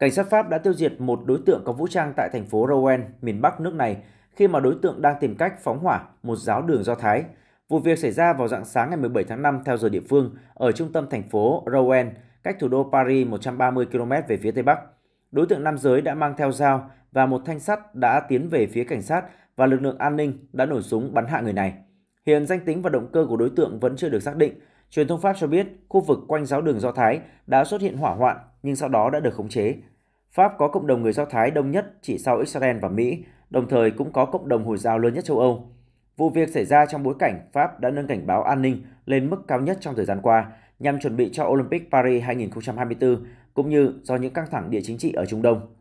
Cảnh sát Pháp đã tiêu diệt một đối tượng có vũ trang tại thành phố Rouen, miền Bắc nước này, khi mà đối tượng đang tìm cách phóng hỏa một giáo đường Do Thái. Vụ việc xảy ra vào dạng sáng ngày 17 tháng 5 theo giờ địa phương ở trung tâm thành phố Rouen, cách thủ đô Paris 130 km về phía tây bắc. Đối tượng nam giới đã mang theo dao và một thanh sắt đã tiến về phía cảnh sát và lực lượng an ninh đã nổ súng bắn hạ người này. Hiện danh tính và động cơ của đối tượng vẫn chưa được xác định, Truyền thông Pháp cho biết khu vực quanh giáo đường Do Thái đã xuất hiện hỏa hoạn nhưng sau đó đã được khống chế. Pháp có cộng đồng người Do Thái đông nhất chỉ sau Israel và Mỹ, đồng thời cũng có cộng đồng Hồi giáo lớn nhất châu Âu. Vụ việc xảy ra trong bối cảnh Pháp đã nâng cảnh báo an ninh lên mức cao nhất trong thời gian qua nhằm chuẩn bị cho Olympic Paris 2024 cũng như do những căng thẳng địa chính trị ở Trung Đông.